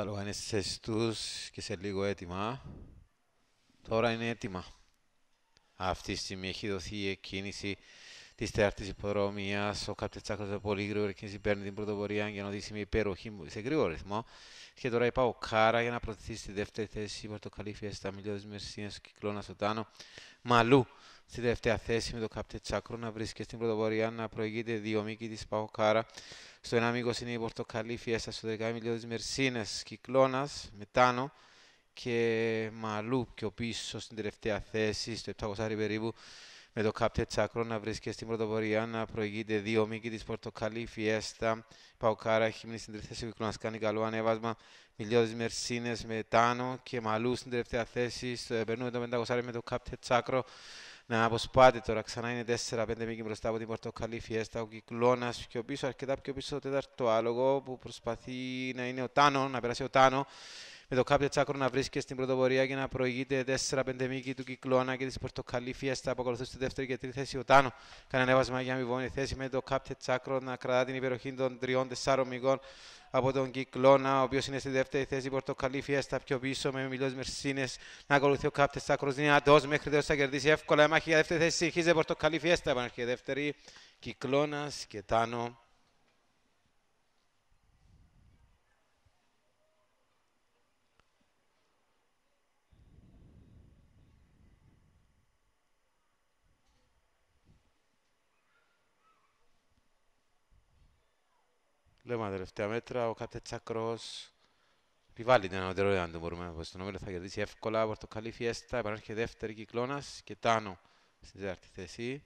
Τα λόγα είναι σε στους και σε λίγο έτοιμα. Τώρα είναι έτοιμα. Αυτή τη στιγμή έχει δοθεί η εκκίνηση της τέταρτης υποδρομία. Ο Κάπτερ Τσάκο είναι πολύ γρήγορο και παίρνει την πρωτοπορία για να δείξει μια υπέροχη σε γρήγορο ρυθμό. Και τώρα είπα ο Κάρα για να προωθηθεί στη δεύτερη θέση. Η Πορτοκαλίφια στα μιλιά τη και κυκλώνα Τάνο. Μαλού στη δεύτερη θέση με το Κάπτερ Τσάκρο να βρίσκεται στην πρωτοπορία να προηγείται δύο μήκη τη Παοκάρα. Στο ένα μήκος είναι η Πορτοκαλίφια στα εσωτερικά μιλιά τη Μερσίνη κυκλώνα μετάνο και Μαλού πιο πίσω στην τελευταία θέση, στο 700 περίπου με το Κάπτε Τσάκρο να βρίσκεται στην πρωτοπορία, να προηγείται δύο μήκη της Πορτοκαλί, Φιέστα, Παουκάρα, Χίμνη στην τρίτη θέση, να κάνει καλό ανέβασμα. Μιλιώδης Μερσίνες με Τάνο και Μαλούς στην τελευταία θέση. Ε, περνούμε το 500 με το Κάπτε Τσάκρο να αποσπάται τώρα. Ξανά είναι 4-5 μήκη μπροστά από την Πορτοκαλί Φιέστα. Ο κυκλώνας πιο πίσω, αρκετά πιο πίσω το τέταρτο άλογο που προσπαθεί να είναι ο Τάνο, να περάσει ο Τάνο με το κάποιο τσάκρο να βρίσκεται στην πρωτοπορία και να προηγείται 4-5 μήκη του κυκλώνα και της πορτοκαλί φιέστα Αποκολουθούν στη δεύτερη και τρίτη θέση. Ο Τάνο κάνει ανέβασμα για αμοιβόνη θέση με το κάποιο τσάκρο να κρατά την υπεροχή των τριων τεσσαρων μηγών από τον Κυκλώνα, ο οποίος είναι στη δεύτερη θέση. η Πορτοκαλί φιέστα πιο πίσω με μιλός Μερσίνες. Να ακολουθεί ο κάπτε άκρο δυνατός μέχρι τέλος θα κερδίσει εύκολα. Η μάχη για δεύτερη θέση η Πορτοκαλί φιέστα επανέρχεται δεύτερη. Κυκλώνας και Τάνο. Βλέπουμε τα τελευταία μέτρα, ο κάθε τσακρός Επιβάλλει την ανωτερότητα αν το μπορούμε να πω. Στον όμιλο θα κερδίσει εύκολα, πορτοκαλί, φιέστα, επανέρχεται δεύτερη κυκλώνας και τάνο στη δεύτερη θέση.